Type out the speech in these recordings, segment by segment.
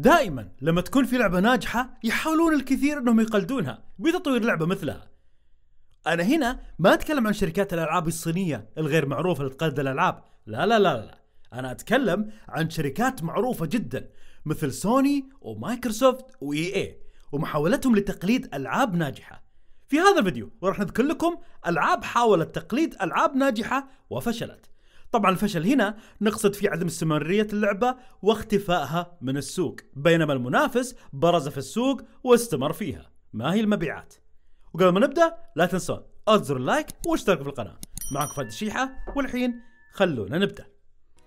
دائما لما تكون في لعبه ناجحه يحاولون الكثير انهم يقلدونها بتطوير لعبه مثلها انا هنا ما اتكلم عن شركات الالعاب الصينيه الغير معروفه اللي تقلد الالعاب لا لا لا لا انا اتكلم عن شركات معروفه جدا مثل سوني ومايكروسوفت واي اي ومحاولتهم لتقليد العاب ناجحه في هذا الفيديو وراح نذكر لكم العاب حاولت تقليد العاب ناجحه وفشلت طبعا الفشل هنا نقصد في عدم استمرارية اللعبة واختفائها من السوق بينما المنافس برز في السوق واستمر فيها ما هي المبيعات وقبل ما نبدأ لا تنسون اضغطوا اللايك واشتركوا في القناة معكم فهد الشيحة والحين خلونا نبدأ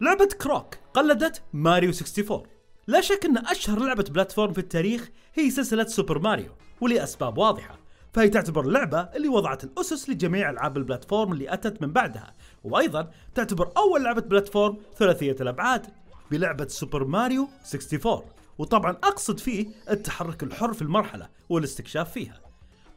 لعبة كروك قلدت ماريو 64 لا شك أن أشهر لعبة بلاتفورم في التاريخ هي سلسلة سوبر ماريو ولأسباب واضحة فهي تعتبر اللعبة اللي وضعت الأسس لجميع ألعاب البلاتفورم اللي أتت من بعدها وأيضا تعتبر أول لعبة بلاتفورم ثلاثية الأبعاد بلعبة سوبر ماريو 64 وطبعا أقصد فيه التحرك الحر في المرحلة والاستكشاف فيها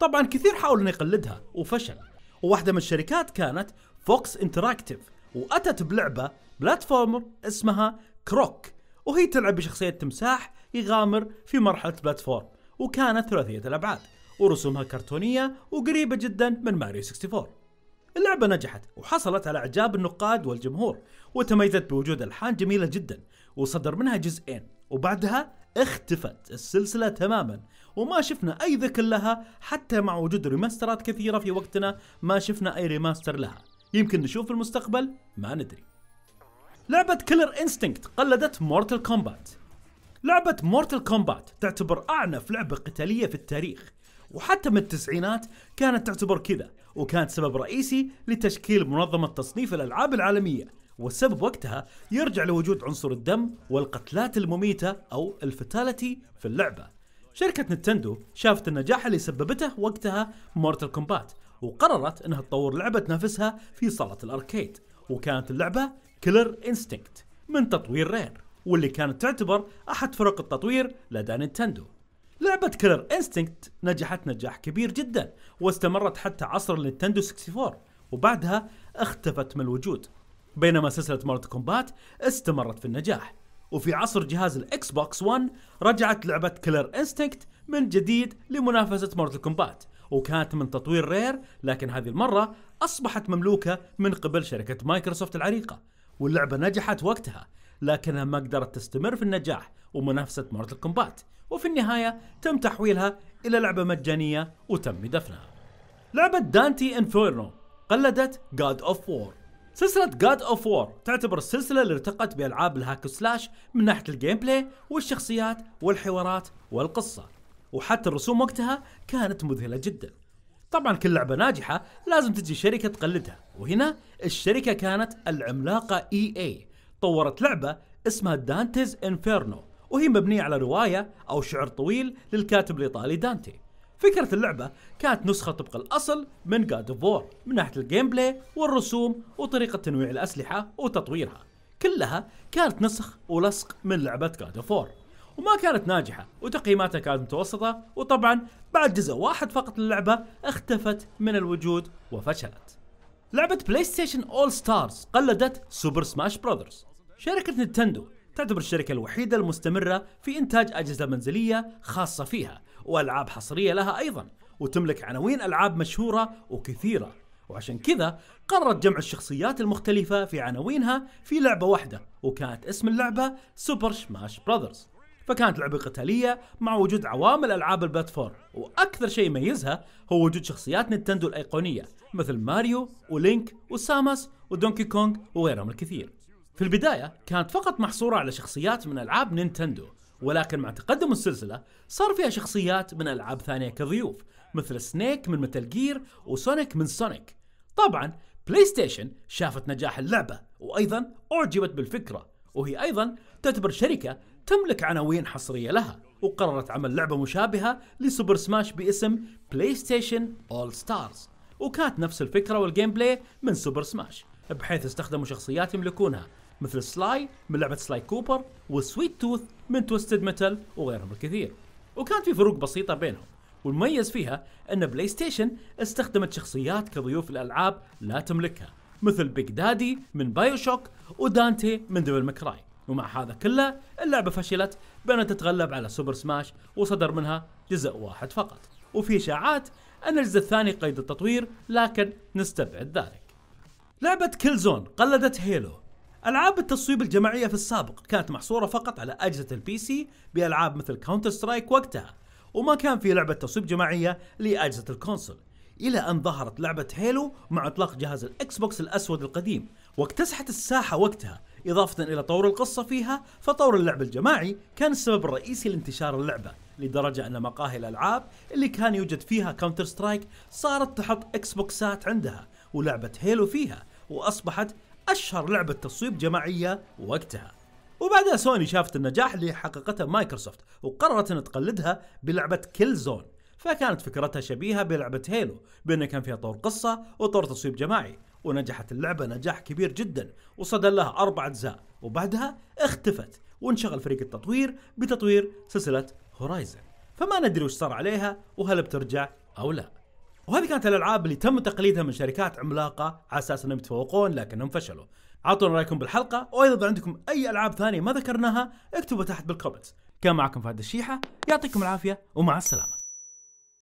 طبعا كثير حاول أن يقلدها وفشل وواحدة من الشركات كانت فوكس انتراكتيف وأتت بلعبة بلاتفورمر اسمها كروك وهي تلعب بشخصية تمساح يغامر في مرحلة بلاتفورم وكانت ثلاثية الأبعاد ورسومها كرتونية وقريبة جدا من ماريو 64 اللعبة نجحت وحصلت على إعجاب النقاد والجمهور وتميزت بوجود ألحان جميلة جدا وصدر منها جزئين وبعدها اختفت السلسلة تماما وما شفنا أي ذكر لها حتى مع وجود ريماسترات كثيرة في وقتنا ما شفنا أي ريماستر لها يمكن نشوف في المستقبل ما ندري لعبة كيلر انستنكت قلدت مورتل كومبات لعبة مورتل كومبات تعتبر أعنف لعبة قتالية في التاريخ وحتى من التسعينات كانت تعتبر كذا وكانت سبب رئيسي لتشكيل منظمة تصنيف الألعاب العالمية والسبب وقتها يرجع لوجود عنصر الدم والقتلات المميتة أو الفتالتي في اللعبة شركة نتندو شافت النجاح اللي سببته وقتها مورتال كومبات وقررت انها تطور لعبة تنافسها في صالة الاركيد وكانت اللعبة كيلر انستنكت من تطوير رير واللي كانت تعتبر احد فرق التطوير لدى نتندو لعبة كلر انستنكت نجحت نجاح كبير جدا واستمرت حتى عصر النينتندو 64 وبعدها اختفت من الوجود بينما سلسلة مارت كومبات استمرت في النجاح وفي عصر جهاز الاكس بوكس 1 رجعت لعبة كلر انستنكت من جديد لمنافسة مارت كومبات وكانت من تطوير رير لكن هذه المرة أصبحت مملوكة من قبل شركة مايكروسوفت العريقة واللعبة نجحت وقتها لكنها ما قدرت تستمر في النجاح ومنافسة مارتل كومبات وفي النهاية تم تحويلها إلى لعبة مجانية وتم دفنها لعبة دانتي انفيرنو قلدت جاد اوف وور سلسلة جاد اوف وور تعتبر السلسلة اللي ارتقت بألعاب الهاك سلاش من ناحية الجيم بلاي والشخصيات والحوارات والقصة وحتى الرسوم وقتها كانت مذهلة جدا طبعا كل لعبة ناجحة لازم تجي شركة تقلدها وهنا الشركة كانت العملاقة اي e اي طورت لعبة اسمها دانتيز انفيرنو وهي مبنية على رواية أو شعر طويل للكاتب الإيطالي دانتي فكرة اللعبة كانت نسخة طبق الأصل من God of War من ناحية الجيم بلاي والرسوم وطريقة تنويع الأسلحة وتطويرها كلها كانت نسخ ولصق من لعبة God of War وما كانت ناجحة وتقييماتها كانت متوسطة وطبعا بعد جزء واحد فقط للعبة اختفت من الوجود وفشلت لعبة بلاي ستيشن اول ستارز قلدت سوبر سماش براذرز شركة نينتندو تعتبر الشركة الوحيدة المستمرة في إنتاج أجهزة منزلية خاصة فيها وألعاب حصرية لها أيضا وتملك عناوين ألعاب مشهورة وكثيرة وعشان كذا قررت جمع الشخصيات المختلفة في عناوينها في لعبة واحدة وكانت اسم اللعبة سوبر سماش براذرز فكانت لعبة قتالية مع وجود عوامل ألعاب البلاتفورم وأكثر شيء يميزها هو وجود شخصيات نينتندو الأيقونية مثل ماريو ولينك وسامس ودونكي كونغ وغيرهم الكثير في البداية كانت فقط محصورة على شخصيات من ألعاب نينتندو ولكن مع تقدم السلسلة صار فيها شخصيات من ألعاب ثانية كضيوف مثل سنيك من متل جير وسونيك من سونيك طبعا بلاي ستيشن شافت نجاح اللعبة وأيضا أعجبت بالفكرة وهي أيضا تعتبر شركة تملك عناوين حصرية لها وقررت عمل لعبة مشابهة لسوبر سماش باسم بلاي ستيشن أول ستارز وكانت نفس الفكرة والجيم بلاي من سوبر سماش بحيث استخدموا شخصيات يملكونها مثل سلاي من لعبه سلاي كوبر وسويت توث من توستد ميتال وغيرهم الكثير وكانت في فروق بسيطه بينهم والمميز فيها ان بلاي ستيشن استخدمت شخصيات كضيوف الالعاب لا تملكها مثل بيج دادي من بايو شوك ودانتي من ديفل مكراي ومع هذا كله اللعبه فشلت بان تتغلب على سوبر سماش وصدر منها جزء واحد فقط وفي اشاعات ان الجزء الثاني قيد التطوير لكن نستبعد ذلك لعبة كيلزون زون قلدت هيلو العاب التصويب الجماعيه في السابق كانت محصوره فقط على اجهزه البي سي بالعاب مثل كاونتر سترايك وقتها وما كان في لعبه تصويب جماعيه لاجهزه الكونسول الى ان ظهرت لعبه هيلو مع اطلاق جهاز الاكس بوكس الاسود القديم واكتسحت الساحه وقتها اضافه الى طور القصه فيها فطور اللعب الجماعي كان السبب الرئيسي لانتشار اللعبه لدرجه ان مقاهي الالعاب اللي كان يوجد فيها كاونتر سترايك صارت تحط اكس بوكسات عندها ولعبه هيلو فيها واصبحت أشهر لعبة تصويب جماعية وقتها وبعدها سوني شافت النجاح اللي حققته مايكروسوفت وقررت أن تقلدها بلعبة كيل زون فكانت فكرتها شبيهة بلعبة هيلو بأن كان فيها طور قصة وطور تصويب جماعي ونجحت اللعبة نجاح كبير جدا وصدر لها أربع أجزاء وبعدها اختفت وانشغل فريق التطوير بتطوير سلسلة هورايزن فما ندري وش صار عليها وهل بترجع أو لا وهذه كانت الالعاب اللي تم تقليدها من شركات عملاقه على اساس انهم يتفوقون لكنهم فشلوا اعطونا رايكم بالحلقه وايضا اذا عندكم اي العاب ثانيه ما ذكرناها اكتبوا تحت بالكومنتس كان معكم فهد الشيحه يعطيكم العافيه ومع السلامه